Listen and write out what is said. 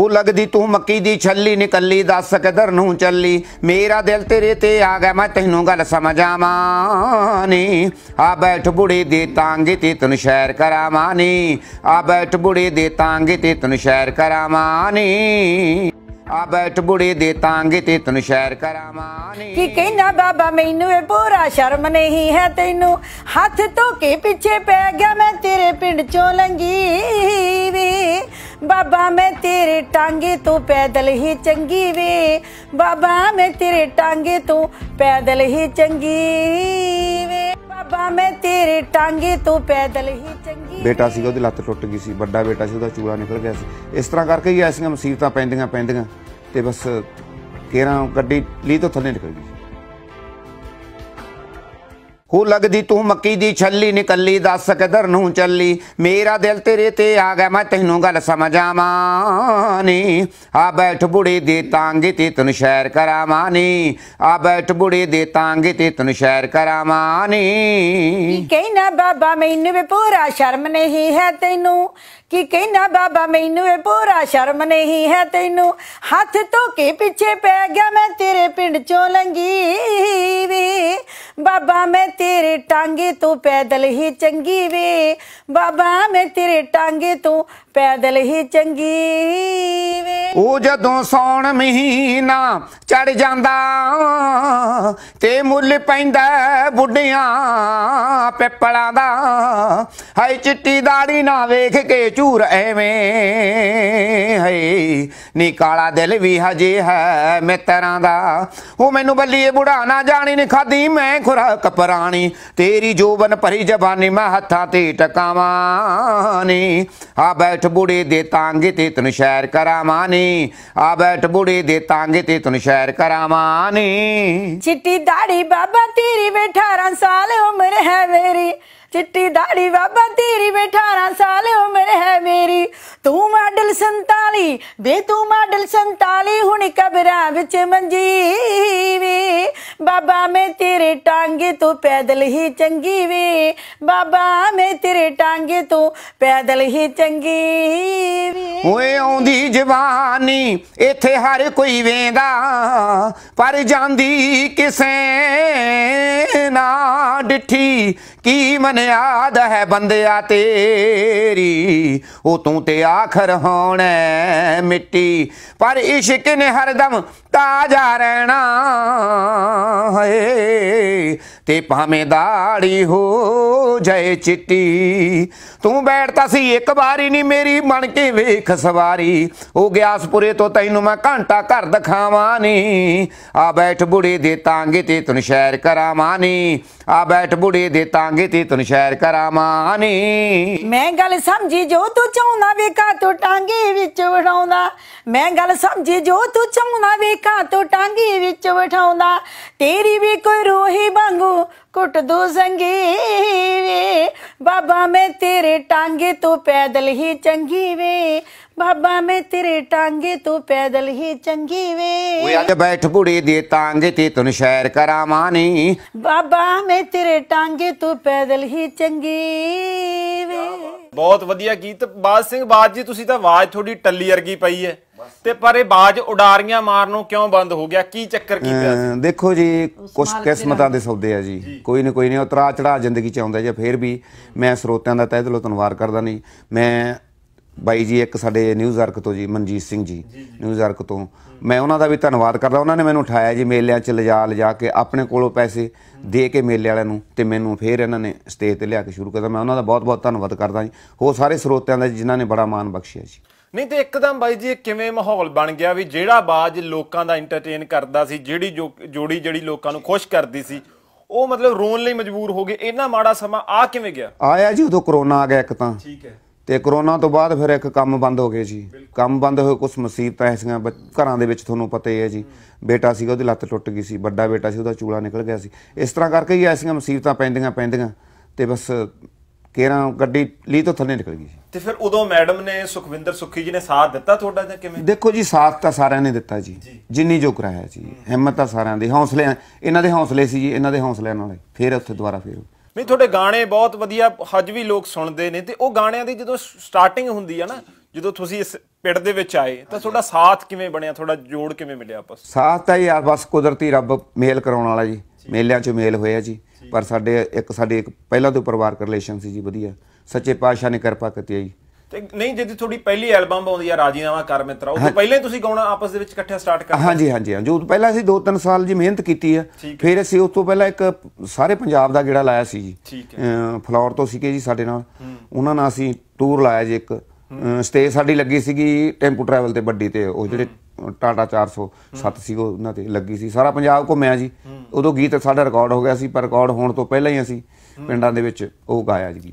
ਉਹ ਲੱਗਦੀ ਤੂੰ ਮੱਕੀ ਦੀ ਛੱਲੀ ਨਿਕੱਲੀ ਦੱਸ ਕਦਰ ਨੂੰ ਚੱਲੀ ਮੇਰਾ ਦਿਲ ਤੇਰੇ ਤੇ ਆ ਗਿਆ ਮੈਂ ਤੈਨੂੰ ਗੱਲ ਸਮਝਾਵਾਂ ਨੀ ਆ ਬੈਠ ਬੁੜੀ ਦੇ ਤਾਂਗੇ ਤੇ ਤੈਨੂੰ ਸ਼ੈਰ ਕਰਾਵਾਂ ਨੀ ਆ ਬੈਠ ਬੁੜੀ ਦੇ ਤਾਂਗੇ ਤੇ ਤੈਨੂੰ ਸ਼ੈਰ ਕਰਾਵਾਂ ਨੀ ਆ ਬੈਠ ਬੁੜੀ ਦੇ ਤਾਂਗੇ ਤੇ ਤੈਨੂੰ ਸ਼ੈਰ ਕਰਾਵਾਂ ਨੀ ਕੀ ਕਹਿੰਦਾ ਬਾਬਾ ਮੈਨੂੰ ਇਹ ਪੂਰਾ ਸ਼ਰਮ ਨਹੀਂ ਹੈ ਤੈਨੂੰ ਹੱਥ ਧੋ ਕੇ ਪਿੱਛੇ ਪੈ ਗਿਆ ਮੈਂ ਤੇਰੇ ਪਿੰਡ ਚੋਂ ਲੰਗੀ ਵੀ ਬਾਬਾ ਮੈਂ ਤੇਰੇ ਟਾਂਗੇ ਤੋਂ ਪੈਦਲ ਹੀ ਚੰਗੀ ਵੇ ਬਾਬਾ ਮੈਂ ਤੇਰੇ ਟਾਂਗੇ ਤੋਂ ਪੈਦਲ ਹੀ ਚੰਗੀ ਵੇ ਬਾਬਾ ਮੈਂ ਤੇਰੇ ਟਾਂਗੇ ਤੋਂ ਪੈਦਲ ਹੀ ਚੰਗੀ ਬੇਟਾ ਸੀ ਉਹਦੀ ਲੱਤ ਟੁੱਟ ਗਈ ਸੀ ਵੱਡਾ ਬੇਟਾ ਸੀ ਉਹਦਾ ਚੂੜਾ ਨਿਕਲ ਗਿਆ ਸੀ ਇਸ ਤਰ੍ਹਾਂ ਕਰਕੇ ਹੀ ਐਸੀਆਂ ਮੁਸੀਬਤਾਂ ਪੈਂਦੀਆਂ ਪੈਂਦੀਆਂ ਤੇ ਬਸ ਕੇਰਾਂ ਗੱਡੀ ਲਈ ਤੋਂ ਥੱਲੇ ਨਿਕਲ ਗਈ ਉਹ ਲੱਗਦੀ ਤੂੰ ਮੱਕੀ ਦੀ ਛੱਲੀ ਨਿਕੱਲੀ ਦੱਸ ਕਿਧਰ ਨੂੰ ਚੱਲੀ ਮੇਰਾ ਦਿਲ ਤੇਰੇ ਤੇ ਆ ਗਿਆ ਮੈਂ ਤੈਨੂੰ ਗੱਲ ਸਮਝਾਵਾਂ ਨੀ ਆ ਬੈਠ ਬੁੜੀ ਦੇ ਤਾਂਗੇ ਤੇ ਤੈਨੂੰ ਸ਼ੈਰ ਕਰਾਵਾਂ ਨੀ ਆ ਬੈਠ ਬੁੜੀ ਦੇ ਤਾਂਗੇ ਤੇ ਤੈਨੂੰ ਸ਼ੈਰ ਕਰਾਵਾਂ ਨੀ ਕੀ ਕਹਿਣਾ ਬਾਬਾ ਮੈਨੂੰ ਵੀ ਪੂਰਾ ਸ਼ਰਮ ਨਹੀਂ ਹੈ ਤੈਨੂੰ ਕਿ ਕਹਿੰਦਾ ਬਾਬਾ ਮੈਨੂੰ ਇਹ ਪੂਰਾ ਸ਼ਰਮ ਨਹੀਂ ਹੈ ਤੈਨੂੰ ਹੱਥ ਧੋਕੇ ਕੇ ਪਿੱਛੇ ਪੈ ਗਿਆ ਮੈਂ ਤੇਰੇ ਪਿੰਡ ਚੋਂ ਲੰਗੀ ਵੀ ਬਾਬਾ ਮੈਂ ਤੇਰੇ ਟਾਂਗੇ ਤੋਂ ਪੈਦਲ ਹੀ ਚੰਗੀ ਵੇ ਬਾਬਾ ਮੈਂ ਤੇਰੇ ਟਾਂਗੇ ਤੋਂ ਪੈਦਲ ਹੀ ਚੰਗੀ ਵੇ ਉਹ ਜਦੋਂ ਸੌਣ ਮਹੀਨਾ ਚੜ ਜਾਂਦਾ ਤੇ ਮੁੱਲ ਪੈਂਦਾ ਬੁੱਢਿਆਂ ਪਿੱਪਲਾਂ ਦਾ ਹਾਈ ਚਿੱਟੀ ਦਾੜੀ ਨਾ ਵੇਖ ਕੇ ਝੂਰ ਐਵੇਂ ਹਈ ਨੀ ਕਾਲਾ ਦਿਲ ਵੀ ਹਜੇ ਹੈ ਮਿੱਤਰਾਂ ਦਾ ਉਹ ਮੈਨੂੰ ਬੱਲੀਏ ਬੁੜਾ ਨਾ ਜਾਣੀ ਨੀ ਖਾਦੀ ਮੈਂ ਖੁਰਾਕ ਕਪਰਾਣੀ ਤੇਰੀ ਜੋਬਨ ਭਰੀ ਜਵਾਨੀ ਮੈਂ ਹੱਥਾਂ ਤੇ ਟਕਾਵਾਂ ਨੀ ਆ ਬੈਠ ਬੈਠ ਬੁੜੇ ਦੇ ਤਾਂਗੇ ਤੇ ਤਨ ਸ਼ੈਰ ਕਰਾ ਮਾਨੀ ਆ ਬੈਠ ਬੁੜੇ ਦੇ ਤਾਂਗੇ ਤੇ ਤਨ ਸ਼ੈਰ ਕਰਾ ਮਾਨੀ ਚਿੱਟੀ ਦਾੜੀ ਬਾਬਾ ਤੇਰੀ ਵੇ 18 ਸਾਲ ਉਮਰ ਹੈ ਮੇਰੀ ਚਿੱਟੀ ਦਾੜੀ ਬਾਬਾ ਤੇਰੀ ਵੇ 18 ਸਾਲ ਉਮਰ ਹੈ ਮੇਰੀ ਤੂੰ ਮਾਡਲ 47 ਵੇ ਤੂੰ ਮਾਡਲ 47 ਹੁਣ ਕਬਰਾਂ ਵਿੱਚ ਮੰਜੀ ਬਾਬਾ ਮੈਂ ਤੇਰੇ ਟਾਂਗੇ ਤੂੰ ਪੈਦਲ ਹੀ ਚੰਗੀ ਵੀ ਬਾਬਾ ਮੈਂ ਤੇਰੇ ਟਾਂਗੇ ਤੂੰ ਪੈਦਲ ਹੀ ਚੰਗੀ ਓਏ ਆਉਂਦੀ ਜਵਾਨੀ ਇੱਥੇ ਹਰ ਕੋਈ ਵੇਂਦਾ ਪਰ ਜਾਂਦੀ ਕਿਸੇ ਨਾ ਡਿੱਠੀ ਕੀ ਮਨਿਆਦ ਹੈ ਬੰਦਿਆ ਤੇਰੀ ਉਹ ਤੂੰ ਤੇ ਆਖਰ ਹੋਣਾ ਮਿੱਟੀ ਪਰ ਇਸ਼ਕ ਨੇ ਹਰਦਮ ਤਾਜ਼ਾ ਰਹਿਣਾ ਹਏ ਤੇ ਭਾਵੇਂ ਦਾੜੀ ਹੋ ਜਾਏ ਚਿੱਟੀ ਤੂੰ ਬੈਠਦਾ ਸੀ ਇੱਕ ਵਾਰੀ ਨਹੀਂ ਮੇਰੀ ਬਣ ਕੇ ਵੇਖ ਸਵਾਰੀ ਉਹ ਗਿਆਸਪੁਰੇ ਤੋਂ ਤੈਨੂੰ ਮੈਂ ਘੰਟਾ ਘਰ ਦਿਖਾਵਾਂ ਨਹੀਂ ਆ ਬੈਠ ਬੁੜੇ ਦੇ ਤਾਂਗੇ ਤੇ ਤੈਨੂੰ ਸ਼ਾਇਰ ਕਰਾਵਾਂ ਨਹੀਂ ਆ ਬੈਠ ਬੁੜੇ ਦੇ ਤਾਂਗੇ ਤੇ ਤੈਨੂੰ ਸ਼ਾਇਰ ਕਰਾਵਾਂ ਨਹੀਂ ਮੈਂ ਗੱਲ ਸਮਝੀ ਜੋ ਤੂੰ ਚਾਹੁੰਦਾ ਵੇਖਾ ਤੂੰ ਟਾਂਗੇ ਵਿੱਚ ਵੜਾਉਂਦਾ ਮੈਂ ਗੱਲ ਸਮਝੀ ਜੋ ਤੂੰ ਚਾਹੁੰਦਾ ਵੇਖਾ ਤੂੰ ਟਾਂਗੇ ਵਿੱਚ ਵਠਾਉਂਦਾ ਤੇਰੀ ਵੀ ਕੋਈ ਰੋਹੀ ਵਾਂਗੂ ਕੁੱਟ ਦੂ ਜ਼ੰਗੀ ਵੇ ਬਾਬਾ ਮੈਂ ਤੇਰੇ ਟਾਂਗੇ ਤੋਂ ਪੈਦਲ ਹੀ ਚੰਗੀ ਵੇ ਬਾਬਾ ਮੈਂ ਤੇਰੇ ਟਾਂਗੇ ਤੋਂ ਪੈਦਲ ਹੀ ਚੰਗੀ ਵੇ ਓਏ ਅੱਜ ਬੈਠ ਬੁੜੀ ਦੇ ਟਾਂਗੇ ਤੇ ਤੈਨੂੰ ਸ਼ੈਰ ਕਰਾ ਮਾਨੀ ਬਾਬਾ ਮੈਂ ਤੇਰੇ ਟਾਂਗੇ ਤੋਂ ਪੈਦਲ ਹੀ ਚੰਗੀ ਵੇ ਬਹੁਤ ਵਧੀਆ ਗੀਤ ਬਾਦ ਸਿੰਘ ਬਾਦ ਜੀ ਤੁਸੀਂ ਤਾਂ ਆਵਾਜ਼ ਥੋੜੀ ਟੱਲੀ ਵਰਗੀ ਪਈ ਹੈ ਤੇ ਪਰ ਇਹ ਬਾਜ ਉਡਾਰੀਆਂ ਮਾਰਨੋਂ ਕਿਉਂ ਬੰਦ ਹੋ ਗਿਆ ਕੀ ਚੱਕਰ ਕੀ ਪਿਆ ਦੇਖੋ ਜੀ ਕੁਝ ਕਿਸਮਤਾਂ ਦੇ ਸੌਦੇ ਆ ਜੀ ਕੋਈ ਨਾ ਕੋਈ ਨਹੀਂ ਉਤਰਾ ਚੜਾ ਜ਼ਿੰਦਗੀ ਚ ਆਉਂਦਾ ਜਾਂ ਫੇਰ ਵੀ ਮੈਂ ਸਰੋਤਿਆਂ ਦਾ ਤਹਿ ਦਿਲੋਂ ਧੰਨਵਾਦ ਕਰਦਾ ਨਹੀਂ ਮੈਂ ਬਾਈ ਜੀ ਇੱਕ ਸਾਡੇ ਨਿਊਜ਼ ਆਰਕ ਤੋਂ ਜੀ ਮਨਜੀਤ ਸਿੰਘ ਜੀ ਨਿਊਜ਼ ਆਰਕ ਤੋਂ ਮੈਂ ਉਹਨਾਂ ਦਾ ਵੀ ਧੰਨਵਾਦ ਕਰਦਾ ਉਹਨਾਂ ਨੇ ਮੈਨੂੰ ਉਠਾਇਆ ਜੀ ਮੇਲਿਆਂ 'ਚ ਲਜਾ ਲਜਾ ਕੇ ਆਪਣੇ ਕੋਲੋਂ ਪੈਸੇ ਦੇ ਕੇ ਮੇਲੇ ਵਾਲਿਆਂ ਨੂੰ ਤੇ ਮੈਨੂੰ ਫੇਰ ਇਹਨਾਂ ਨੇ ਸਟੇਜ ਤੇ ਲਿਆ ਕੇ ਸ਼ੁਰੂ ਕਰਦਾ ਮੈਂ ਉਹਨਾਂ ਦਾ ਬਹੁਤ-ਬਹੁਤ ਧੰਨਵਾਦ ਕਰਦਾ ਜੀ ਹੋ ਸਾਰੇ ਸਰੋਤਿਆਂ ਦਾ ਜਿਨ੍ਹਾਂ ਨੇ ਬੜਾ ਮਾਣ ਬਖਸ਼ਿਆ ਜੀ ਨਹੀਂ ਤੇ ਇੱਕਦਮ ਬਾਈ ਜੀ ਕਿਵੇਂ ਮਾਹੌਲ ਬਣ ਗਿਆ ਵੀ ਜਿਹੜਾ ਬਾਜ ਲੋਕਾਂ ਦਾ ਐਂਟਰਟੇਨ ਕਰਦਾ ਸੀ ਜਿਹੜੀ ਜੋੜੀ ਜਿਹੜੀ ਲੋਕਾਂ ਨੂੰ ਖੁਸ਼ ਕਰਦੀ ਸੀ ਉਹ ਮਤਲਬ ਰੋਣ ਲਈ ਮਜਬੂਰ ਹੋ ਗਏ ਇੰਨਾ ਮਾੜਾ ਸਮਾਂ ਆ ਕਿਵੇਂ ਗਿਆ ਆਇਆ ਜੀ ਉਦੋਂ ਕਰੋਨਾ ਆ ਗਿਆ ਇੱਕ ਤਾਂ ਠੀਕ ਹੈ ਤੇ ਕਰੋਨਾ ਤੋਂ ਬਾਅਦ ਫਿਰ ਇੱਕ ਕੰਮ ਬੰਦ ਹੋ ਗਏ ਜੀ ਕੰਮ ਬੰਦ ਹੋਏ ਕੁਝ ਮੁਸੀਬਤਾਂ ਐਸੀਆਂ ਘਰਾਂ ਦੇ ਵਿੱਚ ਤੁਹਾਨੂੰ ਪਤਾ ਹੀ ਹੈ ਜੀ ਬੇਟਾ ਸੀਗਾ ਉਹਦੀ ਲੱਤ ਟੁੱਟ ਗਈ ਸੀ ਵੱਡਾ ਬੇਟਾ ਸੀ ਉਹਦਾ ਚੂਲਾ ਨਿਕਲ ਗਿਆ ਸੀ ਇਸ ਤਰ੍ਹਾਂ ਕਰਕੇ ਹੀ ਐਸੀਆਂ ਮੁਸੀਬਤਾਂ ਪੈਂਦੀਆਂ ਪੈਂਦੀਆਂ ਤੇ ਬਸ ਕੇਰਾਂ ਗੱਡੀ ਲਈ ਤੋਂ ਥੱਲੇ ਨਿਕਲ ਗਈ ਸੀ ਤੇ ਫਿਰ ਉਦੋਂ ਮੈਡਮ ਨੇ ਸੁਖਵਿੰਦਰ ਸੁਖੀ ਜੀ ਨੇ ਸਾਥ ਦਿੱਤਾ ਤੁਹਾਡਾ ਜਾਂ ਕਿਵੇਂ ਦੇਖੋ ਜੀ ਸਾਥ ਤਾਂ ਸਾਰਿਆਂ ਨੇ ਦਿੱਤਾ ਜੀ ਜਿੰਨੀ ਜੋ ਕਰਾਇਆ ਜੀ ਹਿੰਮਤ ਤਾਂ ਸਾਰਿਆਂ ਦੀ ਹੌਸਲੇ ਇਹਨਾਂ ਦੇ ਹੌਸਲੇ ਸੀ ਜੀ ਇਹਨਾਂ ਦੇ ਹੌਸਲਿਆਂ ਨਾਲ ਫਿਰ ਉੱਥੇ ਦੁਬਾਰਾ ਫੇਰ ਨਹੀਂ ਤੁਹਾਡੇ ਗਾਣੇ ਬਹੁਤ ਵਧੀਆ ਹੱਜ ਵੀ ਲੋਕ ਸੁਣਦੇ ਨੇ ਤੇ ਉਹ ਗਾਣਿਆਂ ਦੀ ਜਦੋਂ ਸਟਾਰਟਿੰਗ ਹੁੰਦੀ ਆ ਨਾ ਜਦੋਂ ਤੁਸੀਂ ਇਸ ਪਿੰਡ ਦੇ ਵਿੱਚ ਆਏ ਤਾਂ ਤੁਹਾਡਾ ਸਾਥ ਕਿਵੇਂ ਬਣਿਆ ਤੁਹਾਡਾ ਜੋੜ ਕਿਵੇਂ ਮਿਲਿਆ ਆਪਸ ਸਾਥ ਤਾਂ ਯਾਰ ਬਸ ਕੁਦਰਤੀ ਰੱਬ ਮੇਲ ਕਰਾਉਣ ਵਾਲਾ ਜੀ ਮੇਲਿਆਂ 'ਚ ਮੇਲ ਹੋਇਆ ਜੀ ਪਰ ਸਾਡੇ ਇੱਕ ਸਾਡੇ ਇੱਕ ਪਹਿਲਾਂ ਤੋਂ ਪਰਿਵਾਰਕ ਰਿਲੇਸ਼ਨ ਸੀ ਜੀ ਵਧੀਆ ਸੱਚੇ ਪਾਤਸ਼ਾਹ ਨੇ ਕਿਰਪਾ ਕੀਤੀ ਜੀ ਤੇ ਨਹੀਂ ਜਦ ਤੁਹਾਡੀ ਪਹਿਲੀ ਐਲਬਮ ਆਉਂਦੀ ਆ ਰਾਜੀਨਾਮਾ ਕਰ ਮਿੱਤਰਾ ਉਹ ਤੋਂ ਪਹਿਲਾਂ ਹੀ ਤੁਸੀਂ ਗਾਉਣਾ ਆਪਸ ਦੇ ਵਿੱਚ ਇਕੱਠੇ ਸਟਾਰਟ ਕਰ ਹਾਂਜੀ ਹਾਂਜੀ ਹਾਂ ਜੋ ਪਹਿਲਾਂ ਅਸੀਂ 2-3 ਸਾਲ ਜੀ ਮਿਹਨਤ ਕੀਤੀ ਆ ਫਿਰ ਅਸੀਂ ਉਸ ਤੋਂ ਪਹਿਲਾਂ ਇੱਕ ਸਾਰੇ ਪੰਜਾਬ ਦਾ ਗੇੜਾ ਲਾਇਆ ਸੀ ਜੀ ਫਲੋਰ ਤੋਂ ਸੀਗੇ ਜੀ ਸਾਡੇ ਨਾਲ ਉਹਨਾਂ ਨਾਲ ਅਸੀਂ ਟੂਰ ਲਾਇਆ ਜੀ ਇੱਕ ਸਟੇ ਸਾਡੀ ਲੱਗੀ ਸੀਗੀ ਟੈਂਪੂ ਟਰੈਵਲ ਤੇ ਵੱਡੀ ਤੇ ਉਹ ਜਿਹੜੇ ਟਾਟਾ 407 ਸੀ ਉਹਨਾਂ ਤੇ ਲੱਗੀ ਸੀ ਸਾਰਾ ਪੰਜਾਬ ਘੁੰਮਿਆ ਜੀ ਉਦੋਂ ਗੀਤ ਸਾਡਾ ਰਿਕਾਰਡ ਹੋ ਗਿਆ ਸੀ ਪਰ ਰਿਕਾਰਡ ਹੋਣ ਤੋਂ ਪਹਿਲਾਂ ਹੀ ਅਸੀਂ ਪਿੰਡਾਂ ਦੇ ਵਿੱਚ ਉਹ ਗਾਇਆ ਜੀ